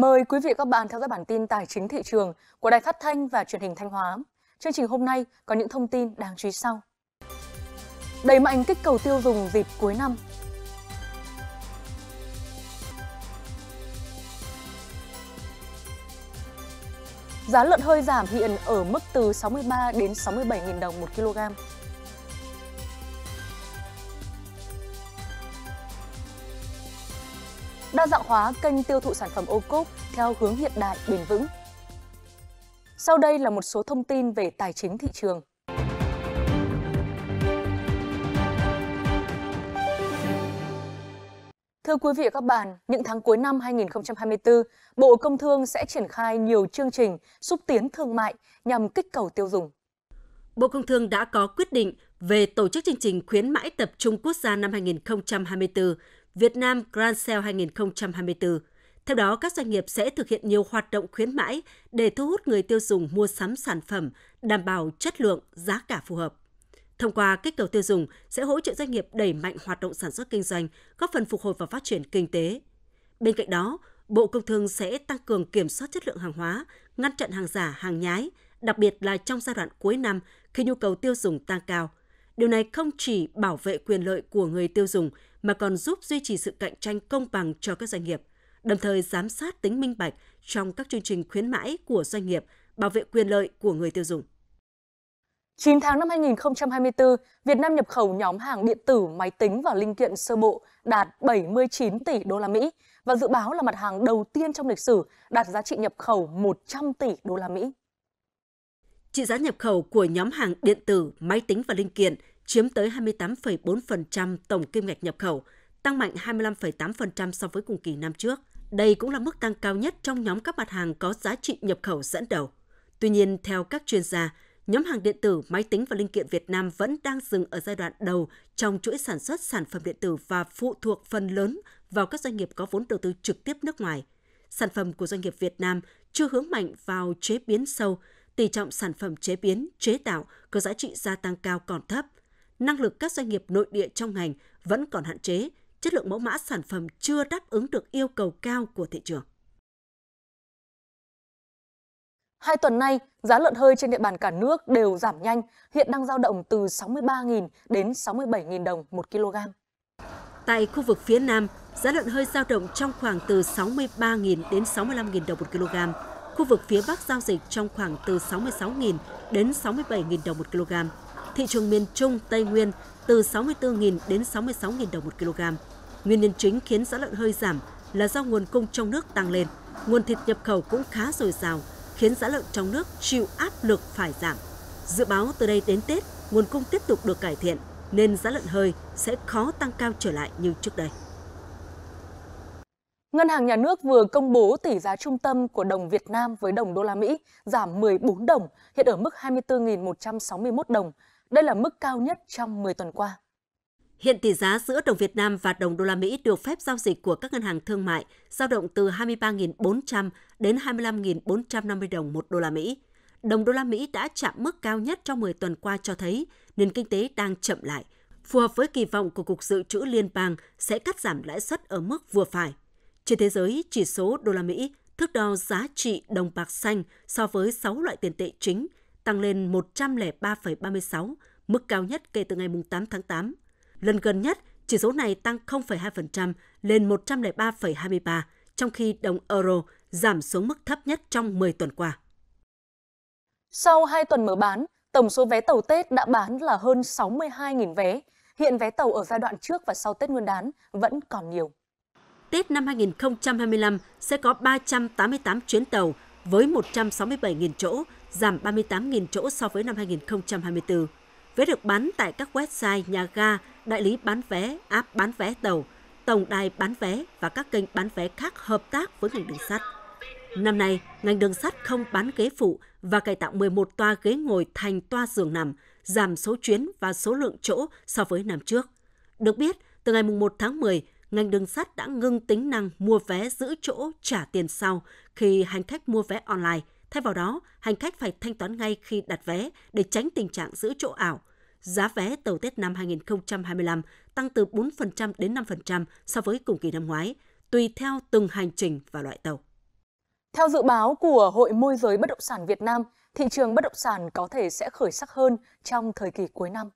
Mời quý vị và các bạn theo dõi bản tin tài chính thị trường của Đài Phát thanh và Truyền hình Thanh Hóa. Chương trình hôm nay có những thông tin đáng chú ý sau. Đẩy mạnh kích cầu tiêu dùng dịp cuối năm. Giá lợn hơi giảm hiện ở mức từ 63 đến 67.000 đồng một kg. đa dạng hóa kênh tiêu thụ sản phẩm ô cốp theo hướng hiện đại, bền vững. Sau đây là một số thông tin về tài chính thị trường. Thưa quý vị và các bạn, những tháng cuối năm 2024, Bộ Công Thương sẽ triển khai nhiều chương trình xúc tiến thương mại nhằm kích cầu tiêu dùng. Bộ Công Thương đã có quyết định về tổ chức chương trình khuyến mãi tập trung quốc gia năm 2024 Việt Nam Grand Sale 2024. Theo đó, các doanh nghiệp sẽ thực hiện nhiều hoạt động khuyến mãi để thu hút người tiêu dùng mua sắm sản phẩm, đảm bảo chất lượng, giá cả phù hợp. Thông qua kích cầu tiêu dùng sẽ hỗ trợ doanh nghiệp đẩy mạnh hoạt động sản xuất kinh doanh, góp phần phục hồi và phát triển kinh tế. Bên cạnh đó, Bộ Công Thương sẽ tăng cường kiểm soát chất lượng hàng hóa, ngăn chặn hàng giả, hàng nhái, đặc biệt là trong giai đoạn cuối năm khi nhu cầu tiêu dùng tăng cao. Điều này không chỉ bảo vệ quyền lợi của người tiêu dùng mà còn giúp duy trì sự cạnh tranh công bằng cho các doanh nghiệp, đồng thời giám sát tính minh bạch trong các chương trình khuyến mãi của doanh nghiệp, bảo vệ quyền lợi của người tiêu dùng. 9 tháng năm 2024, Việt Nam nhập khẩu nhóm hàng điện tử, máy tính và linh kiện sơ bộ đạt 79 tỷ đô la Mỹ và dự báo là mặt hàng đầu tiên trong lịch sử đạt giá trị nhập khẩu 100 tỷ đô la Mỹ. Trị giá nhập khẩu của nhóm hàng điện tử, máy tính và linh kiện chiếm tới 28,4% tổng kim ngạch nhập khẩu, tăng mạnh 25,8% so với cùng kỳ năm trước. Đây cũng là mức tăng cao nhất trong nhóm các mặt hàng có giá trị nhập khẩu dẫn đầu. Tuy nhiên, theo các chuyên gia, nhóm hàng điện tử, máy tính và linh kiện Việt Nam vẫn đang dừng ở giai đoạn đầu trong chuỗi sản xuất sản phẩm điện tử và phụ thuộc phần lớn vào các doanh nghiệp có vốn đầu tư trực tiếp nước ngoài. Sản phẩm của doanh nghiệp Việt Nam chưa hướng mạnh vào chế biến sâu, tỷ trọng sản phẩm chế biến, chế tạo có giá trị gia tăng cao còn thấp – năng lực các doanh nghiệp nội địa trong ngành vẫn còn hạn chế, chất lượng mẫu mã sản phẩm chưa đáp ứng được yêu cầu cao của thị trường. Hai tuần nay, giá lợn hơi trên địa bàn cả nước đều giảm nhanh, hiện đang dao động từ 63.000 đến 67.000 đồng 1 kg. Tại khu vực phía Nam, giá lợn hơi dao động trong khoảng từ 63.000 đến 65.000 đồng 1 kg. Khu vực phía Bắc giao dịch trong khoảng từ 66.000 đến 67.000 đồng 1 kg thị trường miền Trung, Tây Nguyên từ 64.000 đến 66.000 đồng một kg. Nguyên nhân chính khiến giá lợn hơi giảm là do nguồn cung trong nước tăng lên, nguồn thịt nhập khẩu cũng khá dồi dào, khiến giá lợn trong nước chịu áp lực phải giảm. Dự báo từ đây đến Tết, nguồn cung tiếp tục được cải thiện, nên giá lợn hơi sẽ khó tăng cao trở lại như trước đây. Ngân hàng Nhà nước vừa công bố tỷ giá trung tâm của đồng Việt Nam với đồng đô la Mỹ giảm 14 đồng, hiện ở mức 24.161 đồng. Đây là mức cao nhất trong 10 tuần qua. Hiện tỷ giá giữa đồng Việt Nam và đồng đô la Mỹ được phép giao dịch của các ngân hàng thương mại giao động từ 23.400 đến 25.450 đồng một đô la Mỹ. Đồng đô la Mỹ đã chạm mức cao nhất trong 10 tuần qua cho thấy nền kinh tế đang chậm lại, phù hợp với kỳ vọng của Cục Dự trữ Liên bang sẽ cắt giảm lãi suất ở mức vừa phải. Trên thế giới, chỉ số đô la Mỹ thước đo giá trị đồng bạc xanh so với 6 loại tiền tệ chính tăng lên 103,36, mức cao nhất kể từ ngày 8 tháng 8. Lần gần nhất, chỉ số này tăng 0,2% lên 103,23, trong khi đồng euro giảm xuống mức thấp nhất trong 10 tuần qua. Sau 2 tuần mở bán, tổng số vé tàu Tết đã bán là hơn 62.000 vé. Hiện vé tàu ở giai đoạn trước và sau Tết Nguyên đán vẫn còn nhiều. Tết năm 2025 sẽ có 388 chuyến tàu với 167.000 chỗ, giảm 38.000 chỗ so với năm 2024. Vé được bán tại các website nhà ga, đại lý bán vé, app bán vé tàu, tổng đài bán vé và các kênh bán vé khác hợp tác với ngành đường sắt. Năm nay, ngành đường sắt không bán ghế phụ và cải tạo 11 toa ghế ngồi thành toa giường nằm, giảm số chuyến và số lượng chỗ so với năm trước. Được biết, từ ngày 1 tháng 10, ngành đường sắt đã ngưng tính năng mua vé giữ chỗ trả tiền sau khi hành khách mua vé online – Thay vào đó, hành khách phải thanh toán ngay khi đặt vé để tránh tình trạng giữ chỗ ảo. Giá vé tàu Tết năm 2025 tăng từ 4% đến 5% so với cùng kỳ năm ngoái, tùy theo từng hành trình và loại tàu. Theo dự báo của Hội môi giới bất động sản Việt Nam, thị trường bất động sản có thể sẽ khởi sắc hơn trong thời kỳ cuối năm.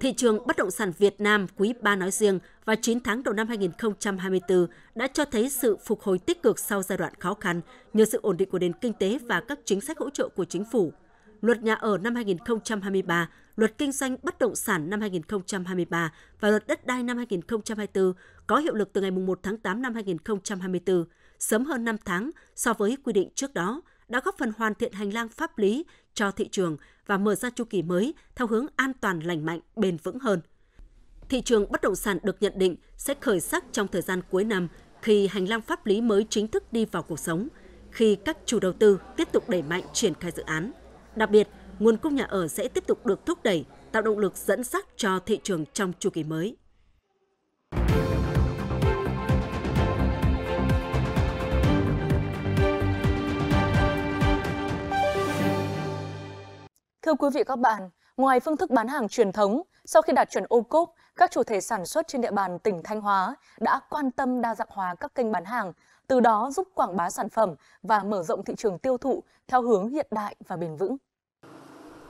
Thị trường bất động sản Việt Nam quý 3 nói riêng và 9 tháng đầu năm 2024 đã cho thấy sự phục hồi tích cực sau giai đoạn khó khăn nhờ sự ổn định của nền kinh tế và các chính sách hỗ trợ của chính phủ. Luật nhà ở năm 2023, luật kinh doanh bất động sản năm 2023 và luật đất đai năm 2024 có hiệu lực từ ngày 1 tháng 8 năm 2024, sớm hơn 5 tháng so với quy định trước đó, đã góp phần hoàn thiện hành lang pháp lý cho thị trường và mở ra chu kỳ mới theo hướng an toàn lành mạnh, bền vững hơn. Thị trường bất động sản được nhận định sẽ khởi sắc trong thời gian cuối năm khi hành lang pháp lý mới chính thức đi vào cuộc sống, khi các chủ đầu tư tiếp tục đẩy mạnh triển khai dự án. Đặc biệt, nguồn cung nhà ở sẽ tiếp tục được thúc đẩy, tạo động lực dẫn dắt cho thị trường trong chu kỳ mới. Thưa quý vị các bạn, ngoài phương thức bán hàng truyền thống, sau khi đạt chuẩn ô cốp, các chủ thể sản xuất trên địa bàn tỉnh Thanh Hóa đã quan tâm đa dạng hóa các kênh bán hàng, từ đó giúp quảng bá sản phẩm và mở rộng thị trường tiêu thụ theo hướng hiện đại và bền vững.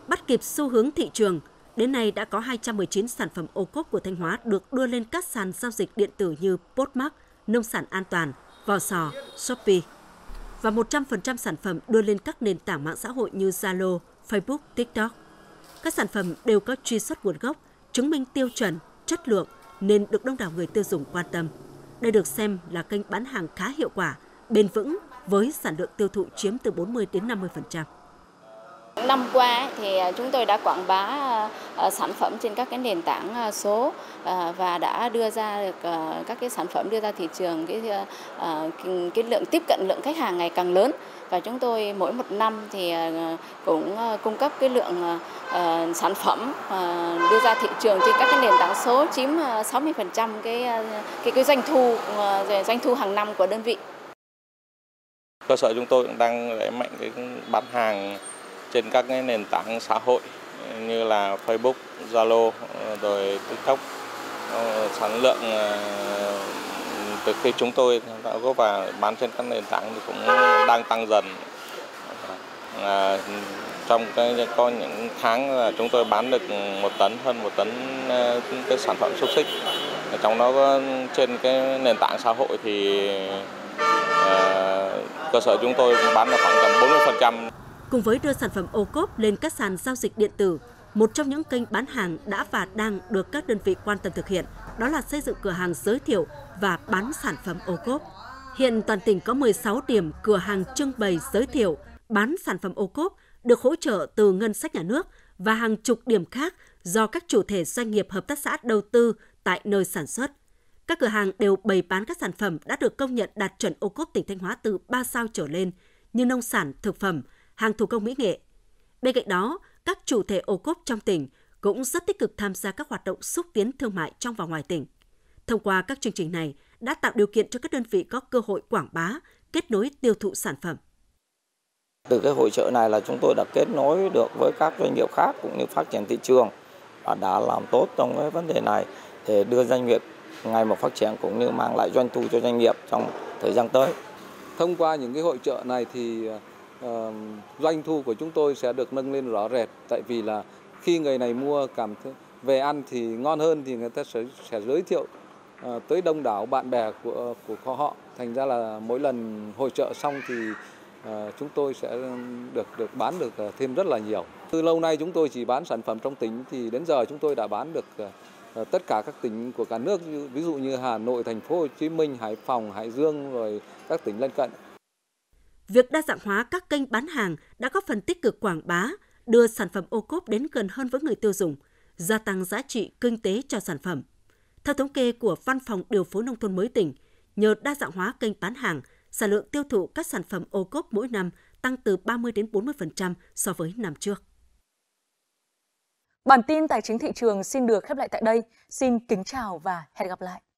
Bắt kịp xu hướng thị trường, đến nay đã có 219 sản phẩm ô cốp của Thanh Hóa được đưa lên các sàn giao dịch điện tử như Postmark, Nông sản an toàn, Vò sò, Shopee và 100% sản phẩm đưa lên các nền tảng mạng xã hội như Zalo, Facebook, TikTok. Các sản phẩm đều có truy xuất nguồn gốc, chứng minh tiêu chuẩn, chất lượng nên được đông đảo người tiêu dùng quan tâm. Đây được xem là kênh bán hàng khá hiệu quả, bền vững với sản lượng tiêu thụ chiếm từ 40 đến 50%. Năm qua thì à, chúng tôi đã quảng bá à, sản phẩm trên các cái nền tảng à, số và đã đưa ra được các cái sản phẩm đưa ra thị trường cái cái lượng tiếp cận lượng khách hàng ngày càng lớn và chúng tôi mỗi một năm thì cũng cung cấp cái lượng sản phẩm đưa ra thị trường trên các cái nền tảng số chiếm 60% cái cái cái doanh thu doanh thu hàng năm của đơn vị cơ sở chúng tôi cũng đang đẩy mạnh cái bán hàng trên các cái nền tảng xã hội như là Facebook, Zalo ờ, rồi TikTok ờ, sản lượng ờ, từ khi chúng tôi đã góp vào bán trên các nền tảng thì cũng đang tăng dần à, trong cái, có những tháng là chúng tôi bán được một tấn hơn một tấn cái sản phẩm xúc xích trong đó trên cái nền tảng xã hội thì à, cơ sở chúng tôi bán là khoảng tầm 40 phần trăm Cùng với đưa sản phẩm ô cốp lên các sàn giao dịch điện tử, một trong những kênh bán hàng đã và đang được các đơn vị quan tâm thực hiện đó là xây dựng cửa hàng giới thiệu và bán sản phẩm ô cốp. Hiện toàn tỉnh có 16 điểm cửa hàng trưng bày giới thiệu, bán sản phẩm ô cốp được hỗ trợ từ ngân sách nhà nước và hàng chục điểm khác do các chủ thể doanh nghiệp hợp tác xã đầu tư tại nơi sản xuất. Các cửa hàng đều bày bán các sản phẩm đã được công nhận đạt chuẩn ô cốp tỉnh Thanh Hóa từ 3 sao trở lên như nông sản, thực phẩm, hàng thủ công mỹ nghệ. Bên cạnh đó, các chủ thể ô cốp trong tỉnh cũng rất tích cực tham gia các hoạt động xúc tiến thương mại trong và ngoài tỉnh. Thông qua các chương trình này đã tạo điều kiện cho các đơn vị có cơ hội quảng bá, kết nối tiêu thụ sản phẩm. Từ cái hội trợ này là chúng tôi đã kết nối được với các doanh nghiệp khác cũng như phát triển thị trường và đã làm tốt trong cái vấn đề này để đưa doanh nghiệp ngày một phát triển cũng như mang lại doanh thu cho doanh nghiệp trong thời gian tới. Thông qua những cái hội trợ này thì doanh thu của chúng tôi sẽ được nâng lên rõ rệt tại vì là khi người này mua cảm về ăn thì ngon hơn thì người ta sẽ, sẽ giới thiệu ờ, tới đông đảo bạn bè của của họ thành ra là mỗi lần hội trợ xong thì ờ, chúng tôi sẽ được được bán được ờ, thêm rất là nhiều từ lâu nay chúng tôi chỉ bán sản phẩm trong tỉnh thì đến giờ chúng tôi đã bán được tất cả các tỉnh của cả nước ví dụ như Hà Nội, Thành phố Hồ Chí Minh, Hải Phòng, Hải Dương rồi các tỉnh lân cận Việc đa dạng hóa các kênh bán hàng đã góp phần tích cực quảng bá, đưa sản phẩm ô cốp đến gần hơn với người tiêu dùng, gia tăng giá trị kinh tế cho sản phẩm. Theo thống kê của Văn phòng Điều phối Nông thôn mới tỉnh, nhờ đa dạng hóa kênh bán hàng, sản lượng tiêu thụ các sản phẩm ô cốp mỗi năm tăng từ 30 đến 40% so với năm trước. Bản tin tài chính thị trường xin được khép lại tại đây. Xin kính chào và hẹn gặp lại.